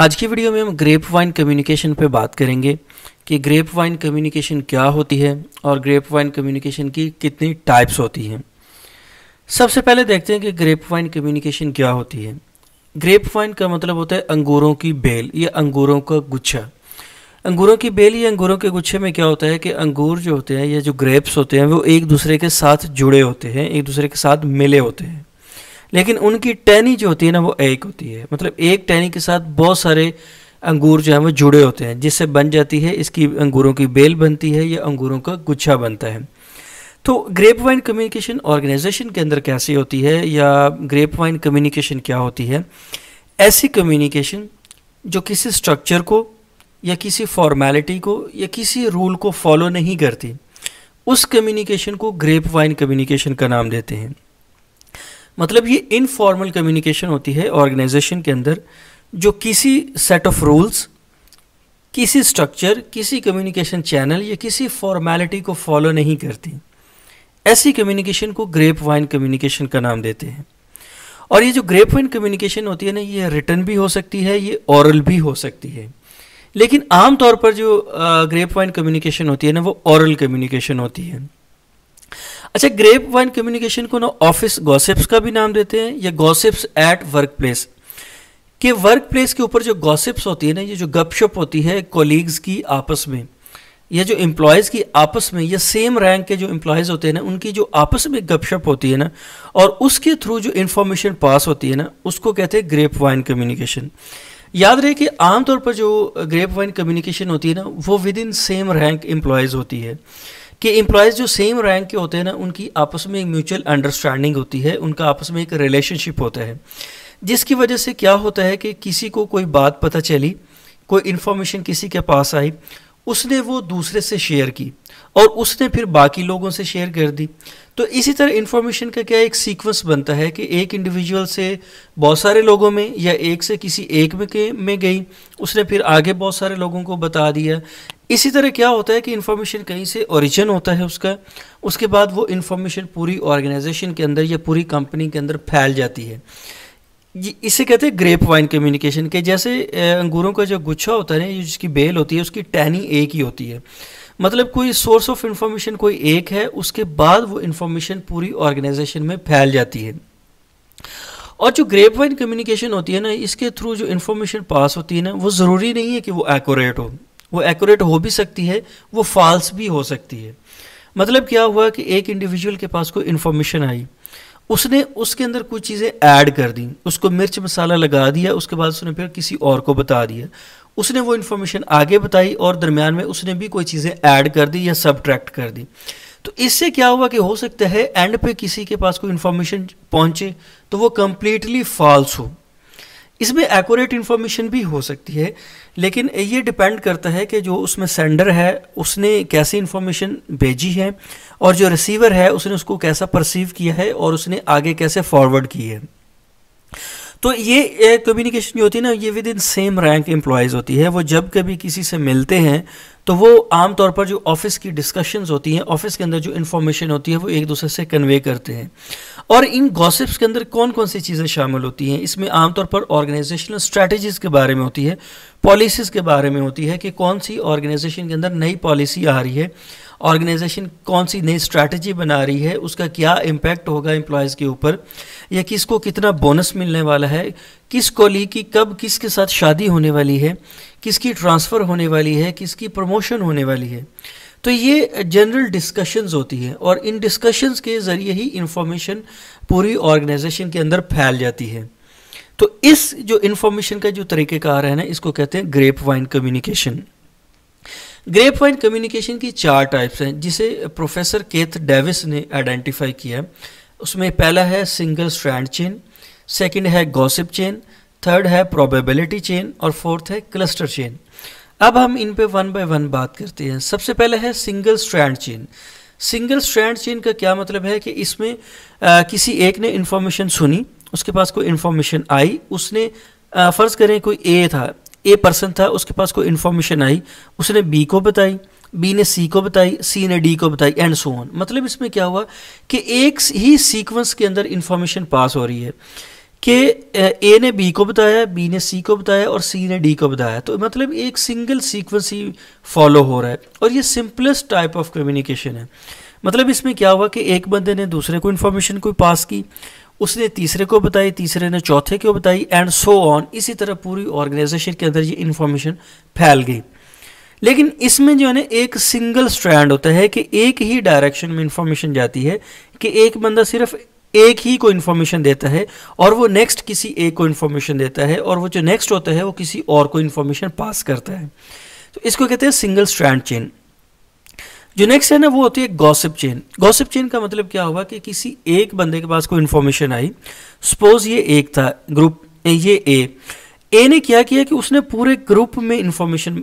आज की वीडियो में हम ग्रेप वाइन कम्युनिकेशन पर बात करेंगे कि ग्रेप वाइन कम्युनिकेशन क्या होती है और ग्रेप वाइन कम्युनिकेशन की कितनी टाइप्स होती हैं सबसे पहले देखते हैं कि ग्रेप वाइन कम्युनिकेशन क्या होती है ग्रेप वाइन का मतलब होता है अंगूरों की बेल या अंगूरों का गुच्छा अंगूरों की बेल या अंगूरों के गुच्छे में क्या होता है कि अंगूर जो होते हैं या जो ग्रेप्स होते हैं वो एक दूसरे के साथ जुड़े होते हैं एक दूसरे के साथ मिले होते हैं लेकिन उनकी टहनी जो होती है ना वो एक होती है मतलब एक टहनी के साथ बहुत सारे अंगूर जो है वो जुड़े होते हैं जिससे बन जाती है इसकी अंगूरों की बेल बनती है या अंगूरों का गुच्छा बनता है तो ग्रेप वाइन कम्युनिकेशन ऑर्गेनाइजेशन के अंदर कैसी होती है या ग्रेप वाइन कम्युनिकेशन क्या होती है ऐसी कम्युनिकेशन जो किसी स्ट्रक्चर को या किसी फॉर्मेलिटी को या किसी रूल को फॉलो नहीं करती उस कम्युनिकेशन को ग्रेप वाइन कम्युनिकेशन का नाम देते हैं मतलब ये इनफॉर्मल कम्युनिकेशन होती है ऑर्गेनाइजेशन के अंदर जो किसी सेट ऑफ रूल्स किसी स्ट्रक्चर किसी कम्युनिकेशन चैनल या किसी फॉर्मेलिटी को फॉलो नहीं करती ऐसी कम्युनिकेशन को ग्रेप वाइन कम्युनिकेशन का नाम देते हैं और ये जो ग्रेप वाइन कम्युनिकेशन होती है ना ये रिटर्न भी हो सकती है ये औरल भी हो सकती है लेकिन आमतौर पर जो ग्रेप वाइन कम्युनिकेशन होती है ना वो औरल कम्युनिकेशन होती है अच्छा ग्रेप वाइन कम्युनिकेशन को ना ऑफिस गॉसिप्स का भी नाम देते हैं या गॉसिप्स एट वर्क प्लेस के वर्क प्लेस के ऊपर जो गॉसिप्स होती है ना ये जो गपशप होती है कोलीग्स की आपस में या जो एम्प्लॉयज़ की आपस में या सेम रैंक के जो एम्प्लॉयज़ होते हैं ना उनकी जो आपस में गपशप होती है ना और उसके थ्रू जो इन्फॉर्मेशन पास होती है ना उसको कहते हैं ग्रेप वाइन कम्युनिकेशन याद रहे कि आमतौर पर जो ग्रेप वाइन कम्युनिकेशन होती है ना वो within same rank employees होती है कि एम्प्लॉयज़ जो सेम रैंक के होते हैं ना उनकी आपस में एक म्यूचुअल अंडरस्टैंडिंग होती है उनका आपस में एक रिलेशनशिप होता है जिसकी वजह से क्या होता है कि किसी को कोई बात पता चली कोई इन्फॉर्मेशन किसी के पास आई उसने वो दूसरे से शेयर की और उसने फिर बाकी लोगों से शेयर कर दी तो इसी तरह इन्फॉर्मेशन का क्या एक सीक्वेंस बनता है कि एक इंडिविजुअल से बहुत सारे लोगों में या एक से किसी एक में के में गई उसने फिर आगे बहुत सारे लोगों को बता दिया इसी तरह क्या होता है कि इन्फॉर्मेशन कहीं से ओरिजिन होता है उसका उसके बाद वो इन्फॉर्मेशन पूरी ऑर्गेनाइजेशन के अंदर या पूरी कंपनी के अंदर फैल जाती है इसे कहते हैं ग्रेप वाइन कम्युनिकेशन के जैसे अंगूरों का जो गुच्छा होता है ना जिसकी बेल होती है उसकी टहनी एक ही होती है मतलब कोई सोर्स ऑफ इन्फॉर्मेशन कोई एक है उसके बाद वो इन्फॉर्मेशन पूरी ऑर्गेनाइजेशन में फैल जाती है और जो ग्रेप वाइन कम्युनिकेशन होती है ना इसके थ्रू जो इन्फॉर्मेशन पास होती है ना वो ज़रूरी नहीं है कि वो एकोरेट हो वो एक्यूरेट हो भी सकती है वो फॉल्स भी हो सकती है मतलब क्या हुआ कि एक इंडिविजुअल के पास कोई इन्फॉर्मेशन आई उसने उसके अंदर कुछ चीज़ें ऐड कर दी उसको मिर्च मसाला लगा दिया उसके बाद उसने फिर किसी और को बता दिया उसने वो इन्फॉर्मेशन आगे बताई और दरमियान में उसने भी कोई चीज़ें ऐड कर दी या सब्ट्रैक्ट कर दी तो इससे क्या हुआ कि हो सकता है एंड पे किसी के पास कोई इन्फॉर्मेशन पहुंचे तो वो कम्प्लीटली फॉल्स हो इसमें एक्यूरेट इन्फॉर्मेशन भी हो सकती है लेकिन ये डिपेंड करता है कि जो उसमें सेंडर है उसने कैसे इन्फॉर्मेशन भेजी है और जो रिसीवर है उसने उसको कैसा परसीव किया है और उसने आगे कैसे फॉरवर्ड की है तो ये कम्युनिकेशन जो होती है ना ये within same rank employees होती है वो जब कभी किसी से मिलते हैं तो वो आमतौर पर जो ऑफिस की डिस्कशंस होती हैं ऑफिस के अंदर जो इन्फॉर्मेशन होती है वो एक दूसरे से कन्वे करते हैं और इन गॉसिप्स के अंदर कौन कौन सी चीज़ें शामिल होती हैं इसमें आमतौर पर ऑर्गेनाइजेशनल स्ट्रैटेजीज के बारे में होती है पॉलिसीज़ के बारे में होती है कि कौन सी ऑर्गेनाइजेशन के अंदर नई पॉलिसी आ रही है ऑर्गेनाइजेशन कौन सी नई स्ट्रैटेजी बना रही है उसका क्या इम्पैक्ट होगा एम्प्लॉयज़ के ऊपर या किसको कितना बोनस मिलने वाला है किस कोली की कब किसके साथ शादी होने वाली है किसकी ट्रांसफ़र होने वाली है किसकी प्रमोशन होने वाली है तो ये जनरल डिस्कशंस होती है और इन डिस्कशंस के ज़रिए ही इंफॉर्मेशन पूरी ऑर्गेनाइजेशन के अंदर फैल जाती है तो इस जो इन्फॉर्मेशन का जो तरीके का आ रहा है ना इसको कहते हैं grape vine communication grape vine communication की चार टाइप्स हैं जिसे प्रोफेसर केथ डेविस ने आइडेंटिफाई किया उसमें पहला है सिंगल स्ट्रैंड चेन सेकेंड है गॉसिप चेन थर्ड है प्रोबेबिलिटी चेन और फोर्थ है क्लस्टर चेन अब हम इन पे वन बाय वन बात करते हैं सबसे पहले है single strand chain single strand chain का क्या मतलब है कि इसमें आ, किसी एक ने इन्फॉर्मेशन सुनी उसके पास कोई इन्फॉर्मेशन आई उसने फ़र्ज़ करें कोई ए था ए पर्सन था उसके पास कोई इन्फॉर्मेशन आई उसने बी को बताई बी ने सी को बताई सी ने डी को बताई एंड सो ऑन मतलब इसमें क्या हुआ कि एक ही सीक्वेंस के अंदर इन्फॉर्मेशन पास हो रही है कि ए ने बी को बताया बी ने सी को बताया और सी ने डी को बताया तो मतलब एक सिंगल सीक्वेंस ही फॉलो हो रहा है और ये सिंपलेस्ट टाइप ऑफ कम्युनिकेशन है मतलब इसमें क्या हुआ कि एक बंदे ने दूसरे को इन्फॉर्मेशन कोई पास की उसने तीसरे को बताई तीसरे ने चौथे को बताई एंड सो ऑन इसी तरह पूरी ऑर्गेनाइजेशन के अंदर ये इन्फॉर्मेशन फैल गई लेकिन इसमें जो है ना एक सिंगल स्ट्रैंड होता है कि एक ही डायरेक्शन में इंफॉर्मेशन जाती है कि एक बंदा सिर्फ एक ही को इन्फॉर्मेशन देता है और वो नेक्स्ट किसी एक को इन्फॉर्मेशन देता है और वो जो नेक्स्ट होता है वो किसी और को इन्फॉर्मेशन पास करता है तो इसको कहते हैं सिंगल स्ट्रैंड चेन जो नेक्स्ट है ना वो होती है गॉसिप चेन गॉसिप चेन का मतलब क्या हुआ कि किसी एक बंदे के पास कोई इन्फॉर्मेशन आई सपोज ये एक था ग्रुप ये ए ए ने क्या किया कि उसने पूरे ग्रुप में इंफॉर्मेशन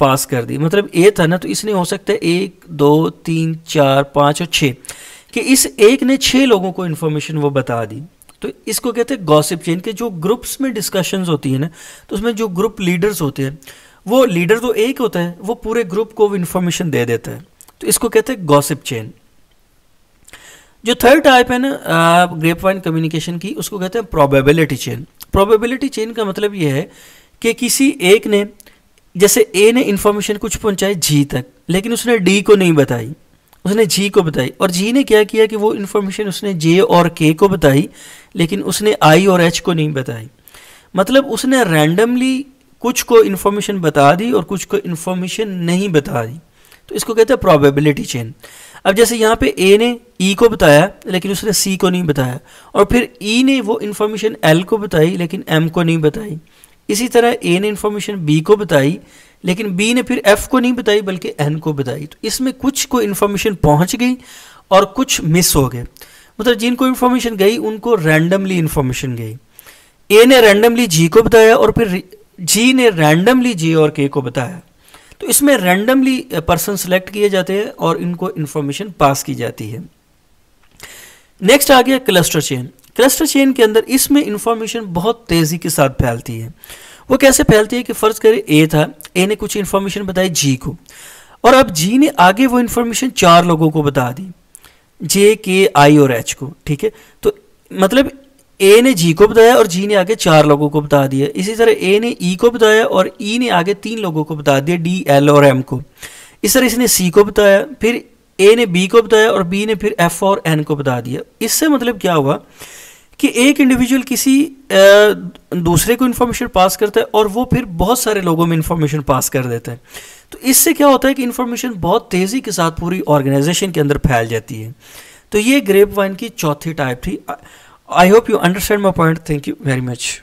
पास कर दी मतलब ए था ना तो इसने हो सकता है एक दो तीन चार पाँच और छः कि इस एक ने छः लोगों को इन्फॉर्मेशन वो बता दी तो इसको कहते हैं गॉसिप चेन के जो ग्रुप्स में डिस्कशंस होती है ना तो उसमें जो ग्रुप लीडर्स होते हैं वो लीडर तो एक होता है वो पूरे ग्रुप को इन्फॉर्मेशन दे देता है तो इसको कहते हैं गॉसिप चेन जो थर्ड टाइप है ना ग्रेप वाइन कम्युनिकेशन की उसको कहते हैं प्रोबेबिलिटी चेन प्रोबेबिलिटी चेन का मतलब ये है कि किसी एक ने जैसे ए ने इन्फॉर्मेशन कुछ पहुंचाई जी तक लेकिन उसने डी को नहीं बताई उसने जी को बताई और जी ने क्या किया कि वो इन्फॉर्मेशन उसने जे और के को बताई लेकिन उसने आई और एच को नहीं बताई मतलब उसने रैंडमली कुछ को इन्फॉर्मेशन बता दी और कुछ को इन्फॉर्मेशन नहीं बता दी तो इसको कहते हैं प्रोबेबिलिटी चेन अब जैसे यहाँ पे ए ने ई e को बताया लेकिन उसने सी को नहीं बताया और फिर ई e ने वो इन्फॉर्मेशन एल को बताई लेकिन एम को नहीं बताई इसी तरह ए ने इन्फॉर्मेशन बी को बताई लेकिन बी ने फिर एफ को नहीं बताई बल्कि एन को बताई तो इसमें कुछ को इन्फॉर्मेशन पहुंच गई और कुछ मिस हो गए मतलब जिनको इन्फॉर्मेशन गई उनको रैंडमली इन्फॉर्मेशन गई ए ने रैंडमली जी को बताया और फिर जी ने रैंडमली जे और के को बताया तो इसमें रैंडमली पर्सन सेलेक्ट किए जाते हैं और इनको इन्फॉर्मेशन पास की जाती है नेक्स्ट आ गया क्लस्टर चेन क्लस्टर चेन के अंदर इसमें इन्फॉर्मेशन बहुत तेज़ी के साथ फैलती है वो कैसे फैलती है कि फ़र्ज़ करें ए था ए ने कुछ इन्फॉर्मेशन बताई जी को और अब जी ने आगे वो इन्फॉर्मेशन चार लोगों को बता दी जे के आई और एच को ठीक है तो मतलब ए ने जी को बताया और जी ने आगे चार लोगों को बता दिया इसी तरह ए ने ई e को बताया और ई e ने आगे तीन लोगों को बता दिया डी एल और एम को इस तरह इसने सी को बताया फिर ए ने बी को बताया और बी ने फिर एफ और एन को बता दिया इससे मतलब क्या हुआ कि एक इंडिविजुअल किसी दूसरे को इन्फॉर्मेशन पास करता है और वो फिर बहुत सारे लोगों में इन्फॉर्मेशन पास कर देता है तो इससे क्या होता है कि इन्फॉर्मेशन बहुत तेज़ी के साथ पूरी ऑर्गेनाइजेशन के अंदर फैल जाती है तो ये ग्रेप वाइन की चौथी टाइप थी I hope you understand my point thank you very much